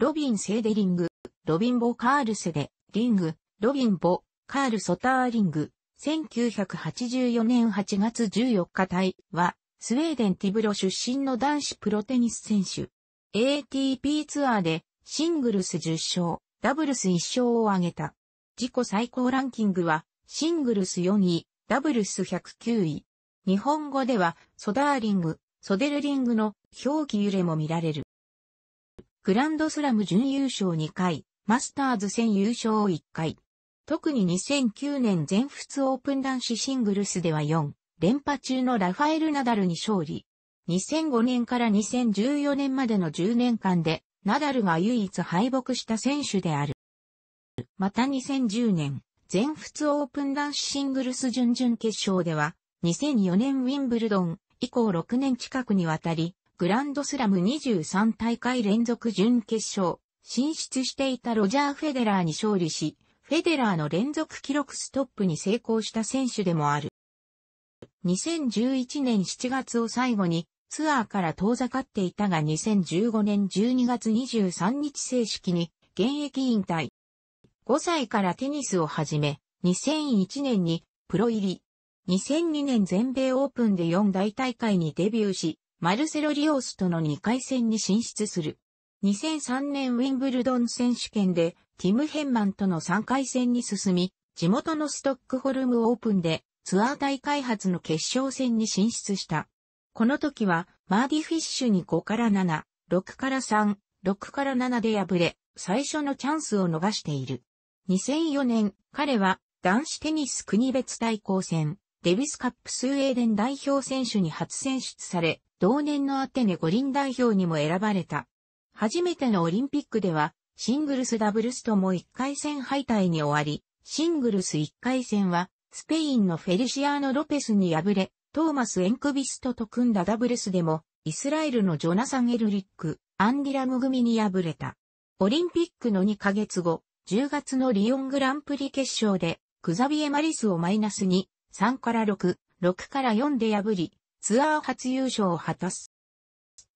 ロビン・セーデリング、ロビン・ボ・カールセデ、リング、ロビン・ボ・カール・ソターリング、1984年8月14日隊は、スウェーデンティブロ出身の男子プロテニス選手。ATP ツアーでシングルス10勝、ダブルス1勝を挙げた。自己最高ランキングは、シングルス4位、ダブルス109位。日本語では、ソダーリング、ソデルリングの表記揺れも見られる。グランドスラム準優勝2回、マスターズ戦優勝1回。特に2009年全仏オープン男子シングルスでは4、連覇中のラファエル・ナダルに勝利。2005年から2014年までの10年間で、ナダルが唯一敗北した選手である。また2010年、全仏オープン男子シングルス準々決勝では、2004年ウィンブルドン以降6年近くにわたり、グランドスラム23大会連続準決勝、進出していたロジャー・フェデラーに勝利し、フェデラーの連続記録ストップに成功した選手でもある。2011年7月を最後にツアーから遠ざかっていたが2015年12月23日正式に現役引退。5歳からテニスを始め、2001年にプロ入り。2002年全米オープンで4大大会にデビューし、マルセロ・リオースとの2回戦に進出する。2003年ウィンブルドン選手権でティム・ヘンマンとの3回戦に進み、地元のストックホルムオープンでツアー大開発の決勝戦に進出した。この時はマーディ・フィッシュに5から7、6から3、6から7で敗れ、最初のチャンスを逃している。2004年、彼は男子テニス国別対抗戦、デビスカップスウェーデン代表選手に初選出され、同年のアテネ五輪代表にも選ばれた。初めてのオリンピックでは、シングルスダブルスとも1回戦敗退に終わり、シングルス1回戦は、スペインのフェリシアーノ・ロペスに敗れ、トーマス・エンクビストと組んだダブルスでも、イスラエルのジョナサン・エルリック、アンディラム組に敗れた。オリンピックの2ヶ月後、10月のリオングランプリ決勝で、クザビエ・マリスをマイナス2、3から6、6から4で破り、ツアー初優勝を果たす。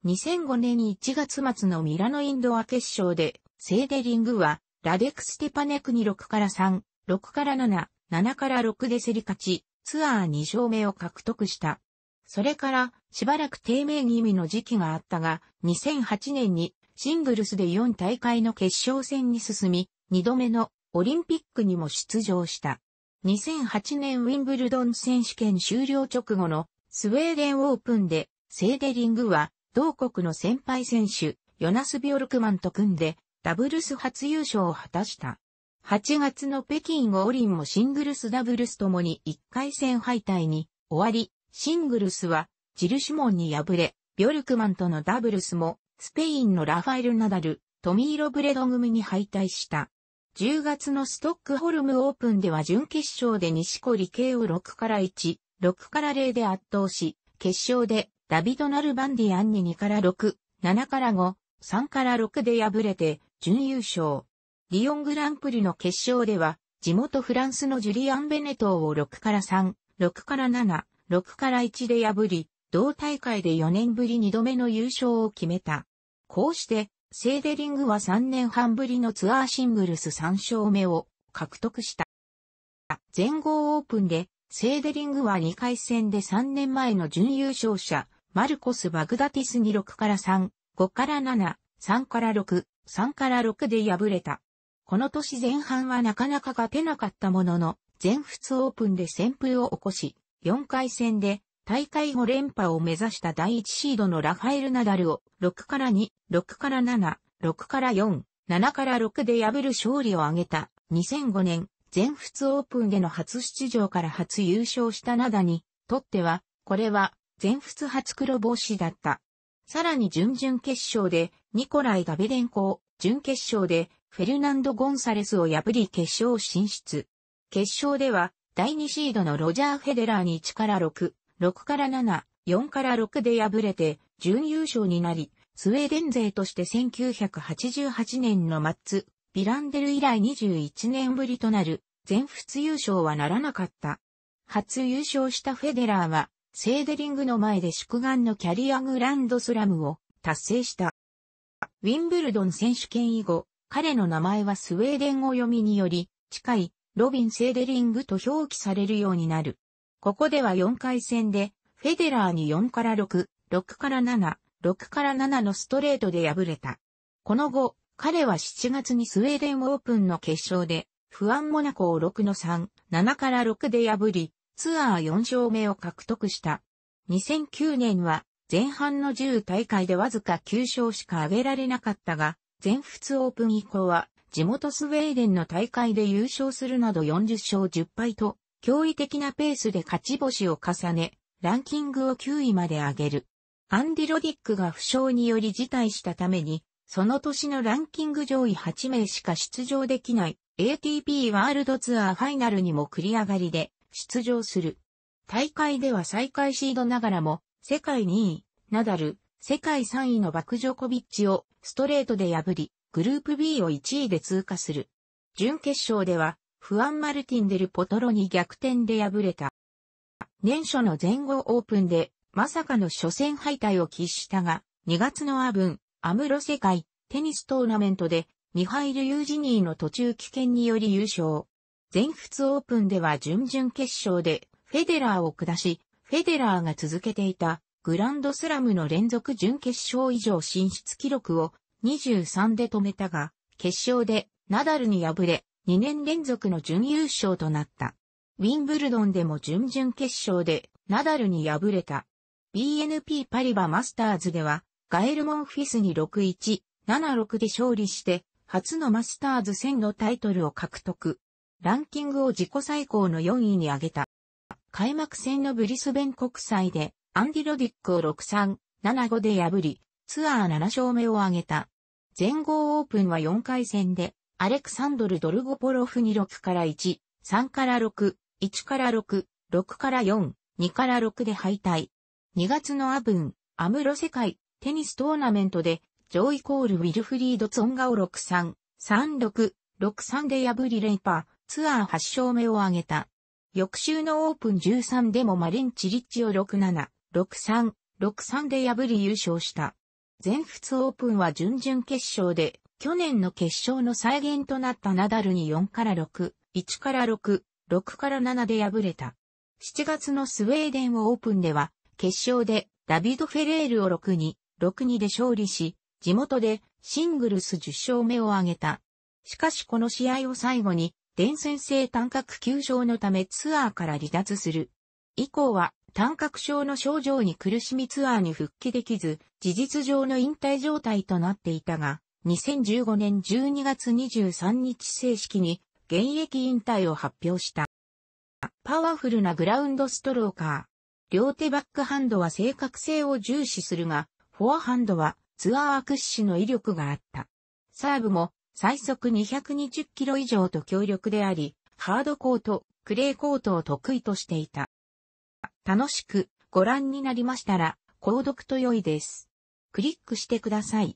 2005年1月末のミラノインドア決勝で、セーデリングは、ラデクステパネクに6から3、6から7、7から6で競り勝ち、ツアー2勝目を獲得した。それから、しばらく低迷気味の時期があったが、2008年にシングルスで4大会の決勝戦に進み、2度目のオリンピックにも出場した。2008年ウィンブルドン選手権終了直後のスウェーデンオープンで、セーデリングは、同国の先輩選手、ヨナス・ビョルクマンと組んで、ダブルス初優勝を果たした。8月の北京五輪もシングルスダブルスともに1回戦敗退に終わり、シングルスはジルシモンに敗れ、ビョルクマンとのダブルスもスペインのラファエル・ナダル、トミーロ・ブレド組に敗退した。10月のストックホルムオープンでは準決勝で西堀圭を6から1、6から0で圧倒し、決勝でダビド・ナルバンディアンに2から6、7から5、3から6で敗れて準優勝。リオングランプリの決勝では、地元フランスのジュリアン・ベネトーを6から3、6から7、6から1で破り、同大会で4年ぶり2度目の優勝を決めた。こうして、セーデリングは3年半ぶりのツアーシングルス3勝目を獲得した。全豪オープンでセーデリングは2回戦で3年前の準優勝者、マルコス・バグダティスに6から3、5から7、3から6、3から6で敗れた。この年前半はなかなか勝てなかったものの、全仏オープンで旋風を起こし、4回戦で大会5連覇を目指した第1シードのラファエル・ナダルを6から2、6から7、6から4、7から6で破る勝利を挙げた2005年全仏オープンでの初出場から初優勝したナダに、とっては、これは、全仏初黒星だった。さらに準々決勝で、ニコライ・ガベデンコを、準決勝で、フェルナンド・ゴンサレスを破り決勝進出。決勝では、第2シードのロジャー・フェデラーに1から6、6から7、4から6で敗れて、準優勝になり、スウェーデン勢として1988年の末、ビランデル以来21年ぶりとなる全仏優勝はならなかった。初優勝したフェデラーは、セーデリングの前で祝願のキャリアグランドスラムを達成した。ウィンブルドン選手権以後、彼の名前はスウェーデン語読みにより、近いロビン・セーデリングと表記されるようになる。ここでは4回戦で、フェデラーに4から6、6から7、6から7のストレートで敗れた。この後、彼は7月にスウェーデンオープンの決勝で、不安モナコを6の3、7から6で破り、ツアー4勝目を獲得した。2009年は、前半の10大会でわずか9勝しか挙げられなかったが、全仏オープン以降は、地元スウェーデンの大会で優勝するなど40勝10敗と、驚異的なペースで勝ち星を重ね、ランキングを9位まで上げる。アンディ・ロディックが負傷により辞退したために、その年のランキング上位8名しか出場できない ATP ワールドツアーファイナルにも繰り上がりで出場する。大会では最下位シードながらも、世界2位、ナダル、世界3位のバクジョコビッチをストレートで破り、グループ B を1位で通過する。準決勝では、フアン・マルティン・デル・ポトロに逆転で敗れた。年初の全豪オープンで、まさかの初戦敗退を喫したが、2月のアブン、アムロ世界テニストーナメントでミハイル・ユージニーの途中棄権により優勝。全仏オープンでは準々決勝でフェデラーを下し、フェデラーが続けていたグランドスラムの連続準決勝以上進出記録を23で止めたが、決勝でナダルに敗れ、2年連続の準優勝となった。ウィンブルドンでも準々決勝でナダルに敗れた。BNP パリバマスターズではガエル・モンフィスに6-1、7-6で勝利して、初のマスターズ1000のタイトルを獲得。ランキングを自己最高の4位に上げた。開幕戦のブリスベン国際で、アンディ・ロディックを6-3、7-5で破り、ツアー7勝目を挙げた。全豪オープンは4回戦で、アレクサンドル・ドルゴポロフに6から1、3から6、1から6、6から4、2から6で敗退。2月のアブン、アムロ世界テニストーナメントで、ジョイコール・ウィルフリード・ツォンガを6-3、3-6、6-3で破り連覇、ツアー8勝目を挙げた。翌週のオープン13でもマリン・チリッチを6-7、6-3、6-3で破り優勝した。全仏オープンは準々決勝で、去年の決勝の再現となったナダルに4から6、1から6、6から7で敗れた。7月のスウェーデンオープンでは、決勝でダビド・フェレールを6に、6-2で勝利し、地元でシングルス10勝目を挙げた。しかしこの試合を最後に、伝染性単核球症のためツアーから離脱する。以降は単核症の症状に苦しみツアーに復帰できず、事実上の引退状態となっていたが、2015年12月23日正式に現役引退を発表した。パワフルなグラウンドストローカー。両手バックハンドは正確性を重視するが、フォアハンドはツアー屈指の威力があった。サーブも最速220キロ以上と強力であり、ハードコート、クレーコートを得意としていた。楽しくご覧になりましたら、購読と良いです。クリックしてください。